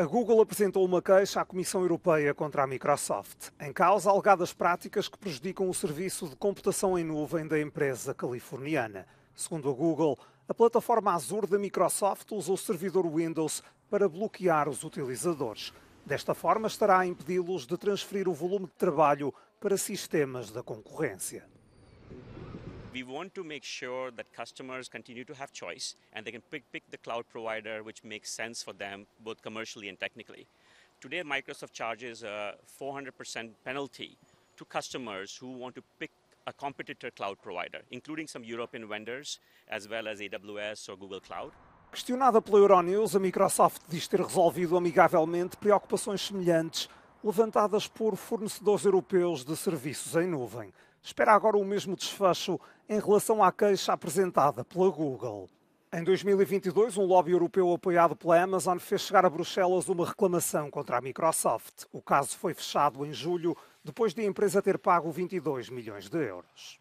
A Google apresentou uma queixa à Comissão Europeia contra a Microsoft, em causa alegadas práticas que prejudicam o serviço de computação em nuvem da empresa californiana. Segundo a Google, a plataforma Azure da Microsoft usou o servidor Windows para bloquear os utilizadores. Desta forma, estará a impedi-los de transferir o volume de trabalho para sistemas da concorrência. We want to make sure that customers continue to have choice and they can pick, pick the cloud provider which makes sense for them, both commercially and technically. Today, Microsoft charges a 400% penalty to customers who want to pick a competitor cloud provider, including some European vendors, as well as AWS or Google Cloud. Questionada pela Euronews, a Microsoft diz ter resolvido amigavelmente preocupações semelhantes levantadas por fornecedores europeus de serviços em nuvem. espera agora o mesmo desfecho em relação à queixa apresentada pela Google. Em 2022, um lobby europeu apoiado pela Amazon fez chegar a Bruxelas uma reclamação contra a Microsoft. O caso foi fechado em julho, depois de a empresa ter pago 22 milhões de euros.